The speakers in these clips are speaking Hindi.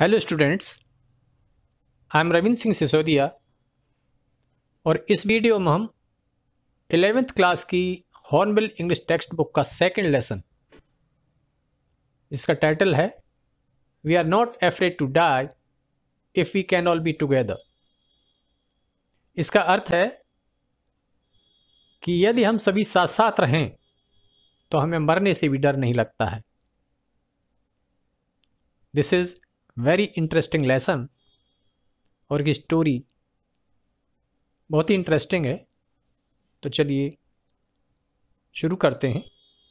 Hello students I am Ravindra Singh Sisodia और इस वीडियो में हम एलेवेंथ क्लास की हॉर्नबिल इंग्लिश टेक्स्ट बुक का सेकंड लेसन इसका टाइटल है we are not afraid to die if we can all be together इसका अर्थ है कि यदि हम सभी साथ साथ रहें तो हमें मरने से भी डर नहीं लगता है this is very interesting lesson और की स्टोरी बहुत ही इंटरेस्टिंग है तो चलिए शुरू करते हैं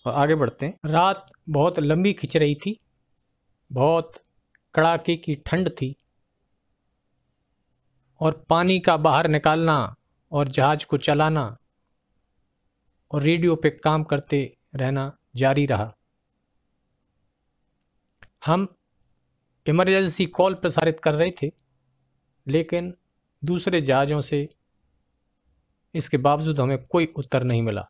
और आगे बढ़ते हैं रात बहुत लंबी खिंच रही थी बहुत कड़ाके की ठंड थी और पानी का बाहर निकालना और जहाज को चलाना और रेडियो पे काम करते रहना जारी रहा हम इमरजेंसी कॉल प्रसारित कर रहे थे लेकिन दूसरे जहाज़ों से इसके बावजूद हमें कोई उत्तर नहीं मिला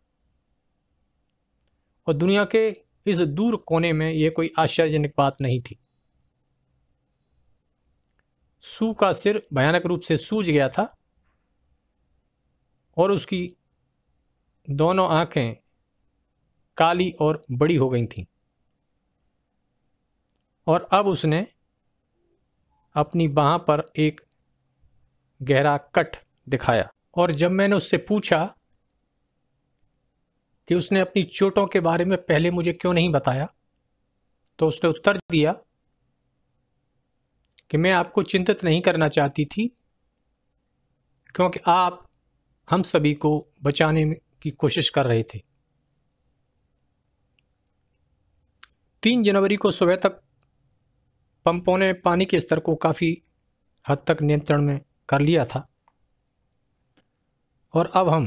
और दुनिया के इस दूर कोने में यह कोई आश्चर्यजनक बात नहीं थी सू का सिर भयानक रूप से सूज गया था और उसकी दोनों आंखें काली और बड़ी हो गई थीं और अब उसने अपनी बाह पर एक गहरा कट दिखाया और जब मैंने उससे पूछा कि उसने अपनी चोटों के बारे में पहले मुझे क्यों नहीं बताया तो उसने उत्तर दिया कि मैं आपको चिंतित नहीं करना चाहती थी क्योंकि आप हम सभी को बचाने की कोशिश कर रहे थे तीन जनवरी को सुबह तक पंपों ने पानी के स्तर को काफ़ी हद तक नियंत्रण में कर लिया था और अब हम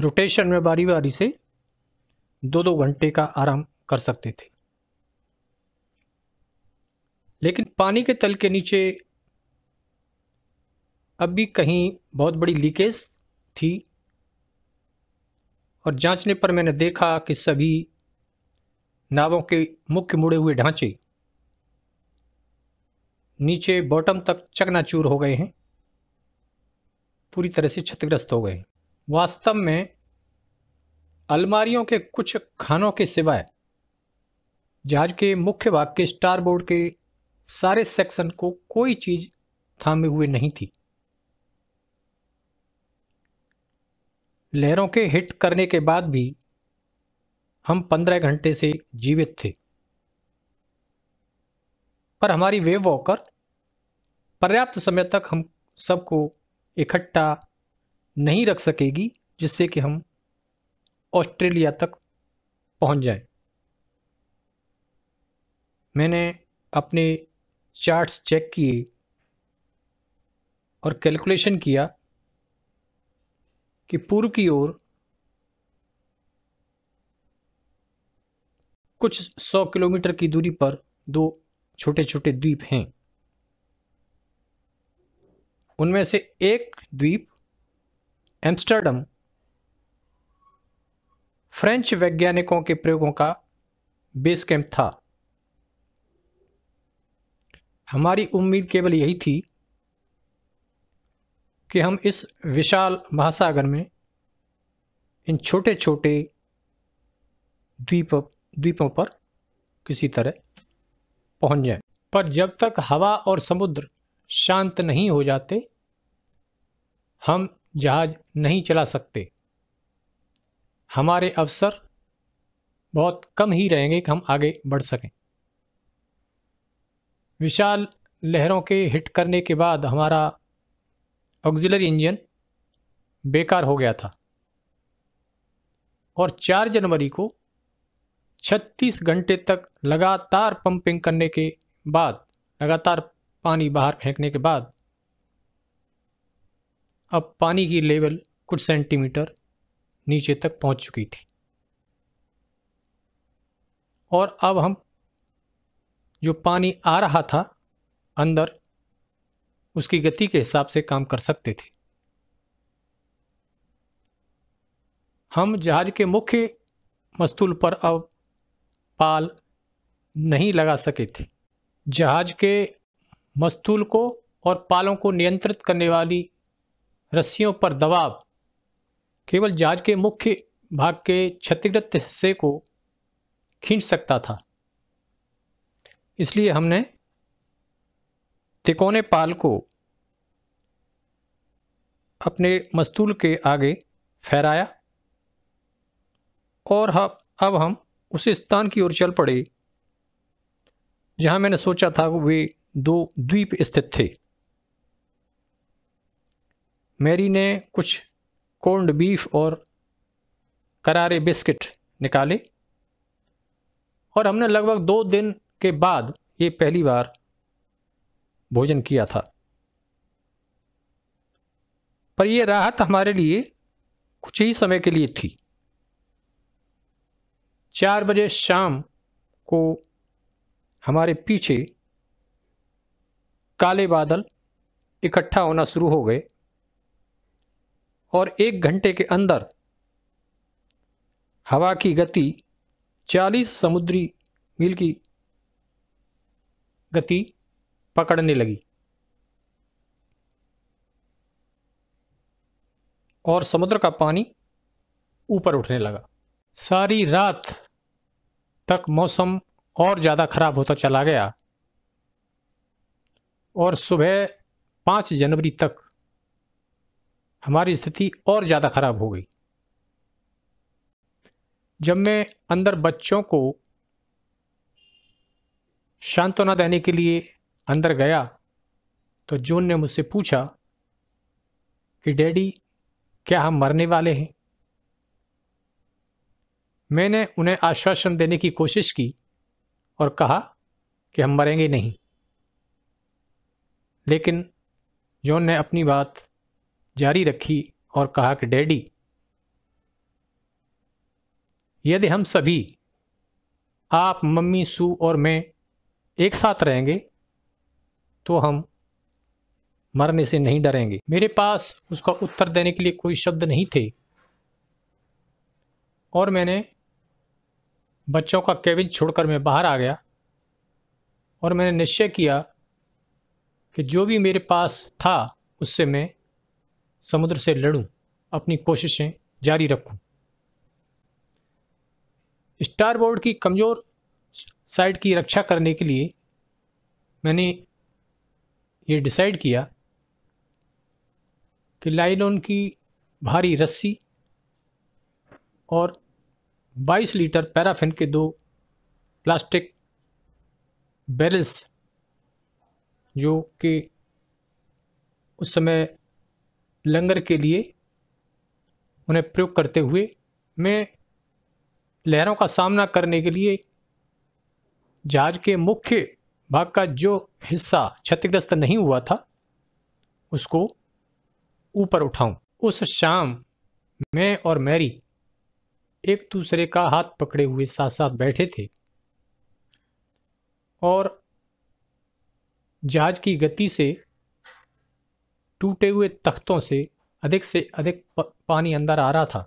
रोटेशन में बारी बारी से दो दो घंटे का आराम कर सकते थे लेकिन पानी के तल के नीचे अब भी कहीं बहुत बड़ी लीकेज थी और जांचने पर मैंने देखा कि सभी नावों के मुख्य मुड़े हुए ढांचे नीचे बॉटम तक चकनाचूर हो गए हैं पूरी तरह से क्षतिग्रस्त हो गए वास्तव में अलमारियों के कुछ खानों के सिवाय जहाज के मुख्य भाग के स्टार बोर्ड के सारे सेक्शन को कोई चीज थामे हुए नहीं थी लहरों के हिट करने के बाद भी हम पंद्रह घंटे से जीवित थे पर हमारी वेव वॉकर पर्याप्त समय तक हम सबको इकट्ठा नहीं रख सकेगी जिससे कि हम ऑस्ट्रेलिया तक पहुंच जाएं। मैंने अपने चार्ट्स चेक किए और कैलकुलेशन किया कि पूर्व की ओर कुछ सौ किलोमीटर की दूरी पर दो छोटे छोटे द्वीप हैं उनमें से एक द्वीप एम्स्टर्डम फ्रेंच वैज्ञानिकों के प्रयोगों का बेस कैंप था हमारी उम्मीद केवल यही थी कि हम इस विशाल महासागर में इन छोटे छोटे द्वीप द्वीपों पर किसी तरह पहुंच जाए पर जब तक हवा और समुद्र शांत नहीं हो जाते हम जहाज नहीं चला सकते हमारे अवसर बहुत कम ही रहेंगे कि हम आगे बढ़ सकें विशाल लहरों के हिट करने के बाद हमारा ऑक्सिलरी इंजन बेकार हो गया था और 4 जनवरी को 36 घंटे तक लगातार पंपिंग करने के बाद लगातार पानी बाहर फेंकने के बाद अब पानी की लेवल कुछ सेंटीमीटर नीचे तक पहुंच चुकी थी और अब हम जो पानी आ रहा था अंदर उसकी गति के हिसाब से काम कर सकते थे हम जहाज के मुख्य मस्तूल पर अब पाल नहीं लगा सके थे जहाज के मस्तूल को और पालों को नियंत्रित करने वाली रस्सियों पर दबाव केवल जहाज के मुख्य भाग के क्षतिग्रस्त हिस्से को खींच सकता था इसलिए हमने तिकोने पाल को अपने मस्तूल के आगे फहराया और अब हम उस स्थान की ओर चल पड़े जहाँ मैंने सोचा था वे दो द्वीप स्थित थे मैरी ने कुछ कोल्ड बीफ और करारे बिस्किट निकाले और हमने लगभग दो दिन के बाद ये पहली बार भोजन किया था पर यह राहत हमारे लिए कुछ ही समय के लिए थी चार बजे शाम को हमारे पीछे काले बादल इकट्ठा होना शुरू हो गए और एक घंटे के अंदर हवा की गति 40 समुद्री मील की गति पकड़ने लगी और समुद्र का पानी ऊपर उठने लगा सारी रात तक मौसम और ज़्यादा खराब होता चला गया और सुबह पाँच जनवरी तक हमारी स्थिति और ज़्यादा ख़राब हो गई जब मैं अंदर बच्चों को सांत्वना देने के लिए अंदर गया तो जून ने मुझसे पूछा कि डैडी क्या हम मरने वाले हैं मैंने उन्हें आश्वासन देने की कोशिश की और कहा कि हम मरेंगे नहीं लेकिन जॉन ने अपनी बात जारी रखी और कहा कि डैडी यदि हम सभी आप मम्मी सू और मैं एक साथ रहेंगे तो हम मरने से नहीं डरेंगे मेरे पास उसका उत्तर देने के लिए कोई शब्द नहीं थे और मैंने बच्चों का केबिन छोड़कर मैं बाहर आ गया और मैंने निश्चय किया कि जो भी मेरे पास था उससे मैं समुद्र से लड़ूं अपनी कोशिशें जारी रखूं स्टार बोर्ड की कमज़ोर साइड की रक्षा करने के लिए मैंने ये डिसाइड किया कि लाइलोन की भारी रस्सी और 22 लीटर पैराफिन के दो प्लास्टिक बैरल्स जो कि उस समय लंगर के लिए उन्हें प्रयोग करते हुए मैं लहरों का सामना करने के लिए जहाज के मुख्य भाग का जो हिस्सा क्षतिग्रस्त नहीं हुआ था उसको ऊपर उठाऊं उस शाम मैं और मैरी एक दूसरे का हाथ पकड़े हुए साथ साथ बैठे थे और जहाज की गति से टूटे हुए तख्तों से अधिक से अधिक पानी अंदर आ रहा था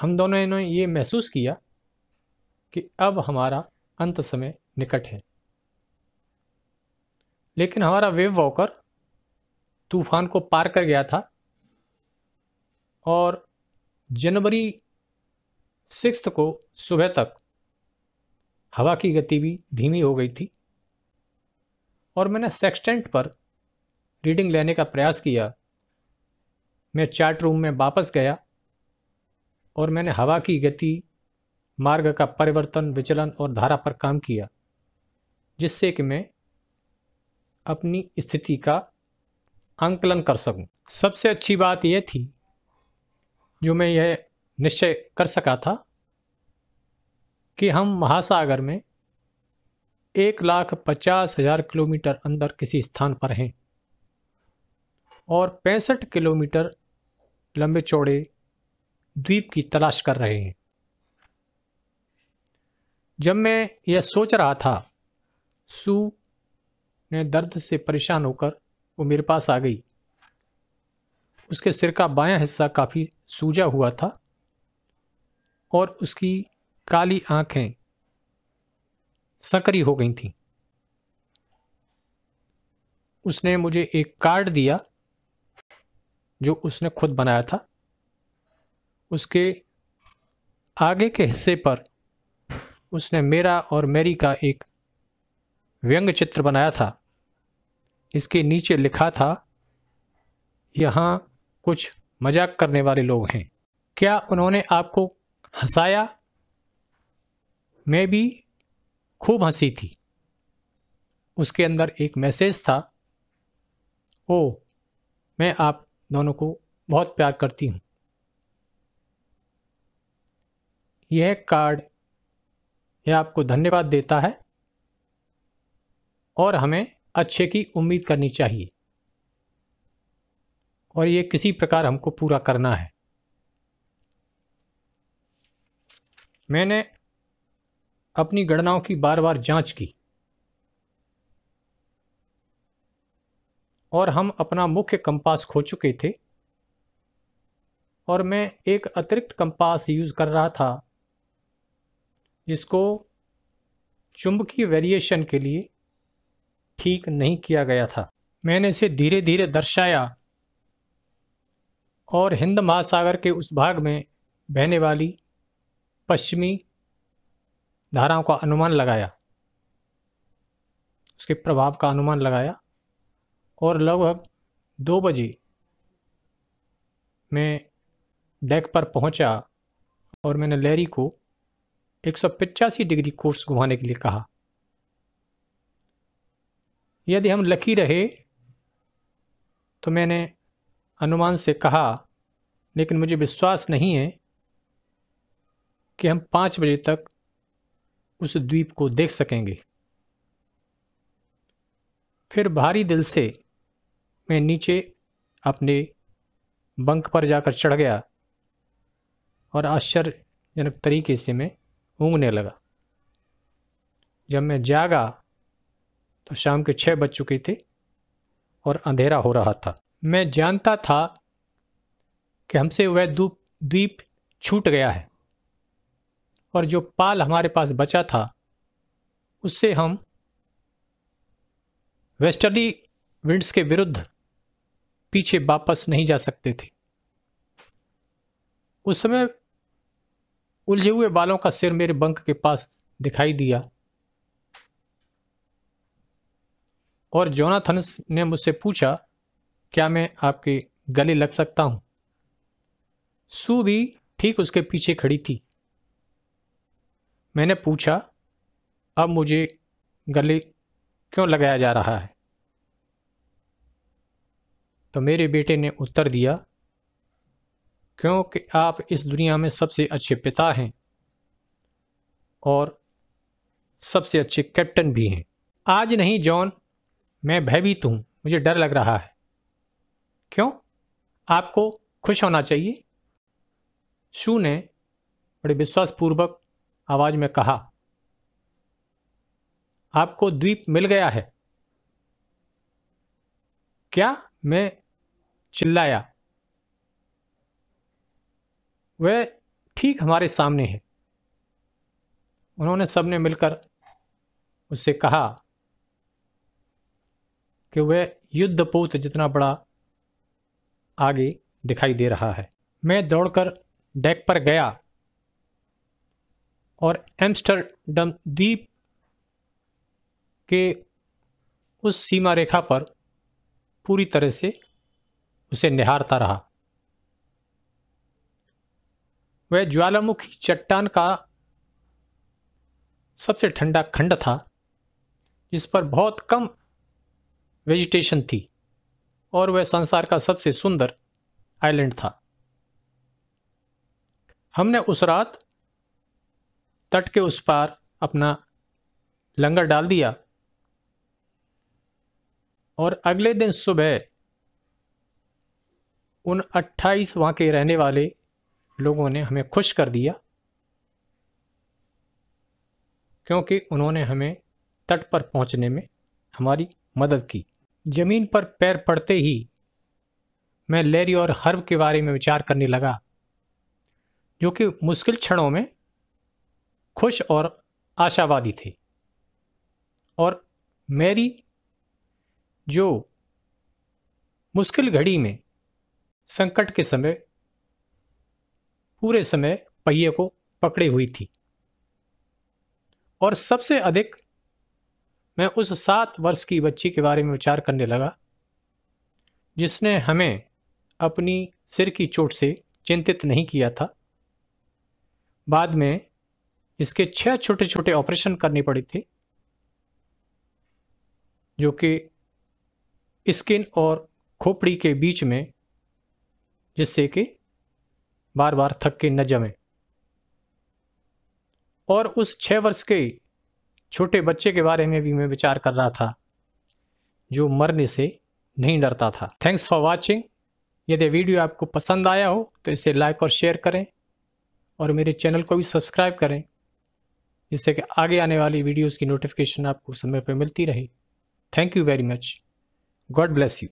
हम दोनों ने ये महसूस किया कि अब हमारा अंत समय निकट है लेकिन हमारा वेव वॉकर तूफान को पार कर गया था और जनवरी सिक्स को सुबह तक हवा की गति भी धीमी हो गई थी और मैंने सेक्सटेंट पर रीडिंग लेने का प्रयास किया मैं चार्ट रूम में वापस गया और मैंने हवा की गति मार्ग का परिवर्तन विचलन और धारा पर काम किया जिससे कि मैं अपनी स्थिति का आंकलन कर सकूं। सबसे अच्छी बात यह थी जो मैं यह निश्चय कर सका था कि हम महासागर में एक लाख पचास हजार किलोमीटर अंदर किसी स्थान पर हैं और पैंसठ किलोमीटर लंबे चौड़े द्वीप की तलाश कर रहे हैं जब मैं यह सोच रहा था सू ने दर्द से परेशान होकर वो मेरे पास आ गई उसके सिर का बायां हिस्सा काफ़ी सूजा हुआ था और उसकी काली आंखें सकरी हो गई थी उसने मुझे एक कार्ड दिया जो उसने खुद बनाया था उसके आगे के हिस्से पर उसने मेरा और मेरी का एक व्यंग चित्र बनाया था इसके नीचे लिखा था यहाँ कुछ मजाक करने वाले लोग हैं क्या उन्होंने आपको हंसाया मैं भी खूब हंसी थी उसके अंदर एक मैसेज था ओ मैं आप दोनों को बहुत प्यार करती हूँ यह कार्ड यह आपको धन्यवाद देता है और हमें अच्छे की उम्मीद करनी चाहिए और ये किसी प्रकार हमको पूरा करना है मैंने अपनी गणनाओं की बार बार जांच की और हम अपना मुख्य कंपास खो चुके थे और मैं एक अतिरिक्त कंपास यूज़ कर रहा था जिसको चुंबकीय वेरिएशन के लिए ठीक नहीं किया गया था मैंने इसे धीरे धीरे दर्शाया और हिंद महासागर के उस भाग में बहने वाली पश्चिमी धाराओं का अनुमान लगाया उसके प्रभाव का अनुमान लगाया और लगभग दो बजे मैं डेक पर पहुंचा और मैंने लैरी को एक डिग्री कोर्स घुमाने के लिए कहा यदि हम लकी रहे तो मैंने अनुमान से कहा लेकिन मुझे विश्वास नहीं है कि हम पाँच बजे तक उस द्वीप को देख सकेंगे फिर भारी दिल से मैं नीचे अपने बंक पर जाकर चढ़ गया और आश्चर्यजनक तरीके से मैं ऊँगने लगा जब मैं जागा तो शाम के छः बज चुके थे और अंधेरा हो रहा था मैं जानता था कि हमसे वह द्वीप छूट गया है और जो पाल हमारे पास बचा था उससे हम वेस्टर्ली विंड्स के विरुद्ध पीछे वापस नहीं जा सकते थे उस समय उलझे हुए बालों का सिर मेरे बंक के पास दिखाई दिया और जोनाथन ने मुझसे पूछा क्या मैं आपके गले लग सकता हूं सू भी ठीक उसके पीछे खड़ी थी मैंने पूछा अब मुझे गले क्यों लगाया जा रहा है तो मेरे बेटे ने उत्तर दिया क्योंकि आप इस दुनिया में सबसे अच्छे पिता हैं और सबसे अच्छे कैप्टन भी हैं आज नहीं जॉन मैं भयभीत हूँ मुझे डर लग रहा है क्यों आपको खुश होना चाहिए शू ने बड़े विश्वासपूर्वक आवाज में कहा आपको द्वीप मिल गया है क्या मैं चिल्लाया वह ठीक हमारे सामने है उन्होंने सबने मिलकर उससे कहा कि वह युद्धपोत जितना बड़ा आगे दिखाई दे रहा है मैं दौड़कर डेक पर गया और एम्स्टरडम द्वीप के उस सीमा रेखा पर पूरी तरह से उसे निहारता रहा वह ज्वालामुखी चट्टान का सबसे ठंडा खंड था जिस पर बहुत कम वेजिटेशन थी और वह संसार का सबसे सुंदर आइलैंड था हमने उस रात तट के उस पार अपना लंगर डाल दिया और अगले दिन सुबह उन 28 वहाँ के रहने वाले लोगों ने हमें खुश कर दिया क्योंकि उन्होंने हमें तट पर पहुँचने में हमारी मदद की ज़मीन पर पैर पड़ते ही मैं लेरी और हर्ब के बारे में विचार करने लगा जो कि मुश्किल क्षणों में खुश और आशावादी थे और मैरी जो मुश्किल घड़ी में संकट के समय पूरे समय पहिए को पकड़े हुई थी और सबसे अधिक मैं उस सात वर्ष की बच्ची के बारे में विचार करने लगा जिसने हमें अपनी सिर की चोट से चिंतित नहीं किया था बाद में इसके छह छोटे छोटे ऑपरेशन करनी पड़े थे जो कि स्किन और खोपड़ी के बीच में जिससे कि बार बार थक के न जमे और उस छः वर्ष के छोटे बच्चे के बारे में भी मैं विचार कर रहा था जो मरने से नहीं डरता था थैंक्स फॉर वॉचिंग यदि वीडियो आपको पसंद आया हो तो इसे लाइक और शेयर करें और मेरे चैनल को भी सब्सक्राइब करें जिससे कि आगे आने वाली वीडियोज़ की नोटिफिकेशन आपको समय पर मिलती रहे thank you very much God bless you